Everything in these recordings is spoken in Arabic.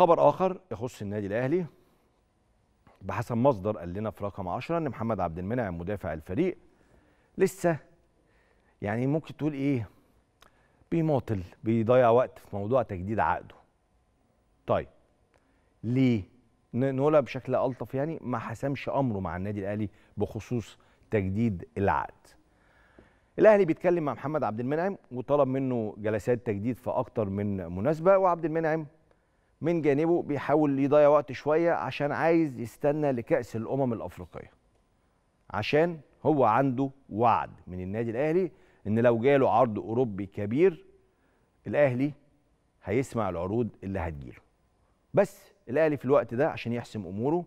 خبر اخر يخص النادي الاهلي بحسب مصدر قال لنا في رقم 10 ان محمد عبد المنعم مدافع الفريق لسه يعني ممكن تقول ايه بيماطل بيضيع وقت في موضوع تجديد عقده طيب ليه نقولها بشكل الطف يعني ما حسمش امره مع النادي الاهلي بخصوص تجديد العقد الاهلي بيتكلم مع محمد عبد المنعم وطلب منه جلسات تجديد في اكتر من مناسبه وعبد المنعم من جانبه بيحاول يضيع وقت شويه عشان عايز يستنى لكاس الامم الافريقيه عشان هو عنده وعد من النادي الاهلي ان لو جاله عرض اوروبي كبير الاهلي هيسمع العروض اللي هتجيله بس الاهلي في الوقت ده عشان يحسم اموره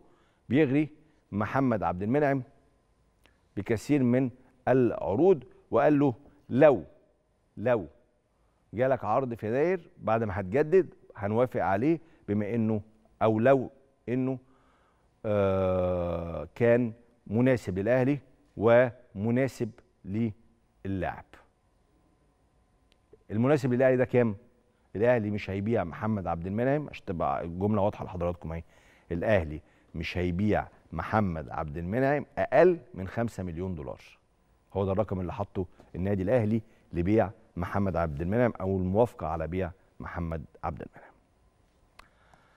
بيغري محمد عبد المنعم بكثير من العروض وقال له لو لو جالك عرض في يناير بعد ما هتجدد هنوافق عليه بما انه او لو انه آه، كان مناسب للاهلي ومناسب للاعب المناسب للاهلي ده كام الاهلي مش هيبيع محمد عبد المنعم عشان تبقى الجمله واضحه لحضراتكم اهي الاهلي مش هيبيع محمد عبد المنعم اقل من 5 مليون دولار هو ده الرقم اللي حطه النادي الاهلي لبيع محمد عبد المنعم او الموافقه على بيع محمد عبد المنعم